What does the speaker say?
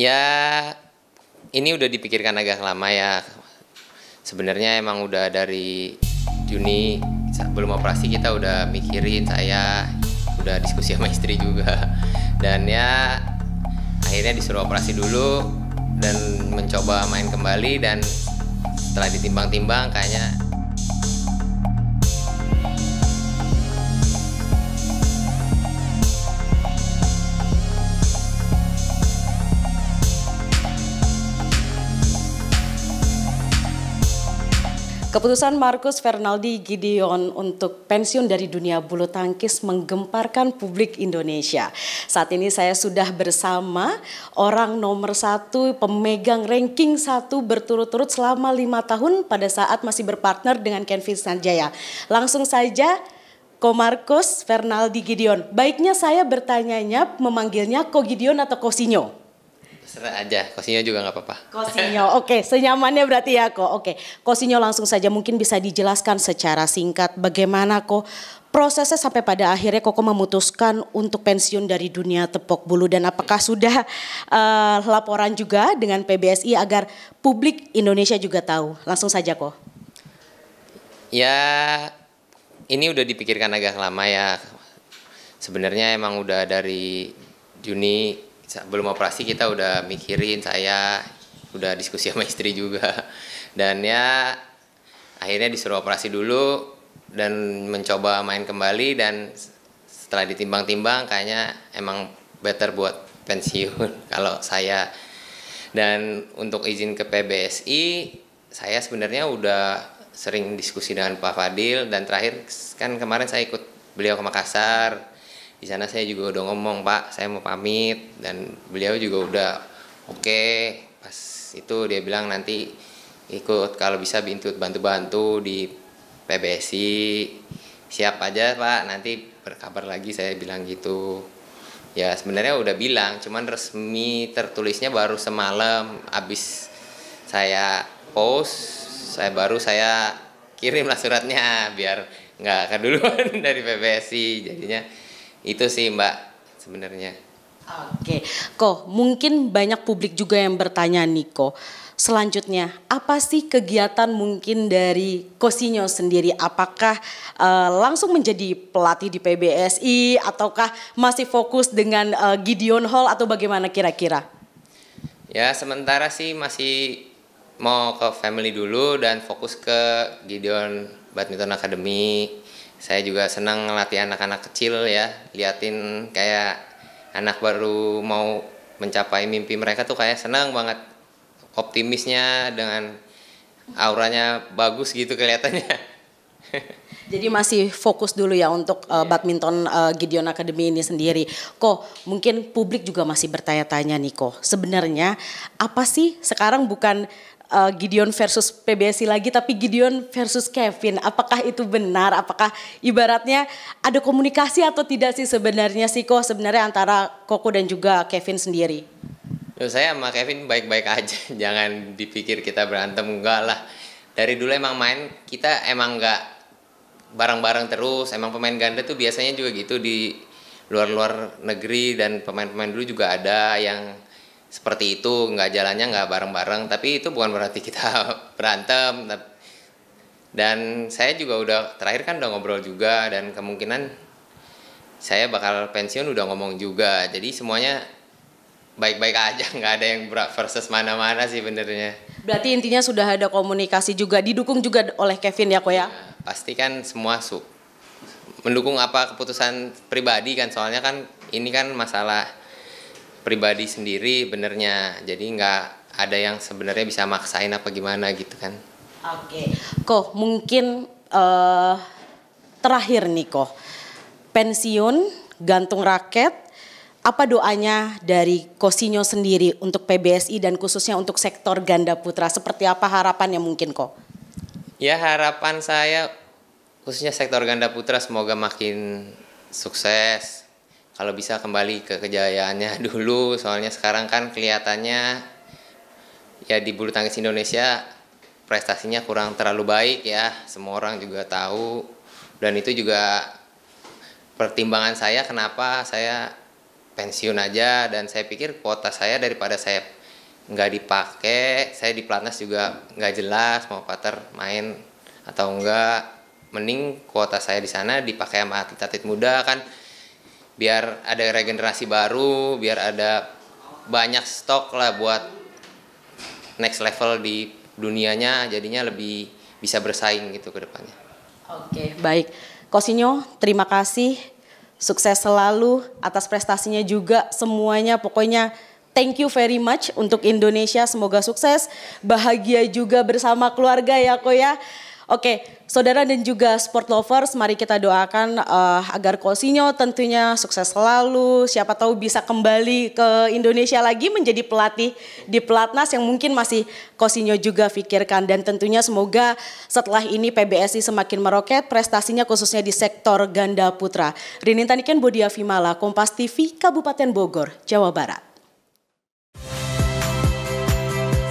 ya ini udah dipikirkan agak lama ya. Sebenarnya emang udah dari Juni belum operasi kita udah mikirin saya udah diskusi sama istri juga dan ya akhirnya disuruh operasi dulu dan mencoba main kembali dan setelah ditimbang-timbang kayaknya Keputusan Markus Fernaldi Gideon untuk pensiun dari dunia bulu tangkis menggemparkan publik Indonesia. Saat ini saya sudah bersama orang nomor satu pemegang ranking satu berturut-turut selama lima tahun pada saat masih berpartner dengan Kenvin Sanjaya. Langsung saja Ko Markus Fernaldi Gideon. Baiknya saya bertanyanya memanggilnya Ko Gideon atau Ko Sinyo? Serah aja, Kosinyo juga nggak apa-apa. Kosinyo, oke, okay. senyamannya berarti ya kok. Oke, okay. Kosinyo langsung saja mungkin bisa dijelaskan secara singkat bagaimana kok prosesnya sampai pada akhirnya kok memutuskan untuk pensiun dari dunia tepok bulu dan apakah sudah uh, laporan juga dengan PBSI agar publik Indonesia juga tahu? Langsung saja kok. Ya, ini udah dipikirkan agak lama ya. Sebenarnya emang udah dari Juni belum operasi kita udah mikirin saya udah diskusi sama istri juga dan ya akhirnya disuruh operasi dulu dan mencoba main kembali dan setelah ditimbang-timbang kayaknya emang better buat pensiun kalau saya dan untuk izin ke PBSI saya sebenarnya udah sering diskusi dengan Pak Fadil dan terakhir kan kemarin saya ikut beliau ke Makassar di sana saya juga udah ngomong pak saya mau pamit dan beliau juga udah oke okay. pas itu dia bilang nanti ikut kalau bisa bintut bantu-bantu di PBSI siap aja pak nanti berkabar lagi saya bilang gitu ya sebenarnya udah bilang cuman resmi tertulisnya baru semalam abis saya post saya baru saya kirimlah suratnya biar nggak keduluan dari PBSI jadinya itu sih Mbak sebenarnya. Oke, kok mungkin banyak publik juga yang bertanya Niko Selanjutnya, apa sih kegiatan mungkin dari Kosinyo sendiri? Apakah uh, langsung menjadi pelatih di PBSI ataukah masih fokus dengan uh, Gideon Hall atau bagaimana kira-kira? Ya, sementara sih masih mau ke family dulu dan fokus ke Gideon Badminton Academy saya juga senang ngelatih anak-anak kecil ya liatin kayak anak baru mau mencapai mimpi mereka tuh kayak senang banget optimisnya dengan auranya bagus gitu kelihatannya jadi masih fokus dulu ya untuk uh, badminton uh, Gideon Academy ini sendiri. Ko, mungkin publik juga masih bertanya-tanya nih Ko. Sebenarnya apa sih sekarang bukan uh, Gideon versus PBSI lagi tapi Gideon versus Kevin. Apakah itu benar? Apakah ibaratnya ada komunikasi atau tidak sih sebenarnya sih kok sebenarnya antara Koko dan juga Kevin sendiri? Ya, saya sama Kevin baik-baik aja. Jangan dipikir kita berantem enggak lah. Dari dulu emang main kita emang enggak bareng-bareng terus. Emang pemain ganda tuh biasanya juga gitu di luar-luar negeri dan pemain-pemain dulu juga ada yang seperti itu nggak jalannya nggak bareng-bareng tapi itu bukan berarti kita berantem dan saya juga udah terakhir kan udah ngobrol juga dan kemungkinan saya bakal pensiun udah ngomong juga jadi semuanya baik-baik aja nggak ada yang versus mana-mana sih benernya berarti intinya sudah ada komunikasi juga didukung juga oleh Kevin ya kok ya iya, pasti kan semua su mendukung apa keputusan pribadi kan soalnya kan ini kan masalah pribadi sendiri benernya jadi nggak ada yang sebenarnya bisa maksain apa gimana gitu kan oke kok mungkin uh, terakhir nih kok pensiun gantung raket apa doanya dari Kosinyo sendiri untuk PBSI dan khususnya untuk sektor ganda putra seperti apa harapannya mungkin kok ya harapan saya khususnya sektor ganda putra semoga makin sukses kalau bisa kembali ke kejayaannya dulu soalnya sekarang kan kelihatannya ya di bulu tangkis Indonesia prestasinya kurang terlalu baik ya semua orang juga tahu dan itu juga pertimbangan saya kenapa saya pensiun aja dan saya pikir kuota saya daripada saya nggak dipakai saya di pelatnas juga nggak jelas mau pater main atau enggak mending kuota saya di sana dipakai sama atlet-atlet muda kan biar ada regenerasi baru biar ada banyak stok lah buat next level di dunianya jadinya lebih bisa bersaing gitu ke depannya oke baik Kosinyo terima kasih sukses selalu atas prestasinya juga semuanya pokoknya Thank you very much untuk Indonesia. Semoga sukses, bahagia juga bersama keluarga ya, koya ya. Oke, saudara dan juga sport lovers, mari kita doakan uh, agar Kosinyo tentunya sukses selalu. Siapa tahu bisa kembali ke Indonesia lagi menjadi pelatih di pelatnas yang mungkin masih Kosinyo juga pikirkan. Dan tentunya semoga setelah ini PBSI semakin meroket prestasinya khususnya di sektor ganda putra. Rinintanikan Taniken Bodi Kompas TV, Kabupaten Bogor, Jawa Barat.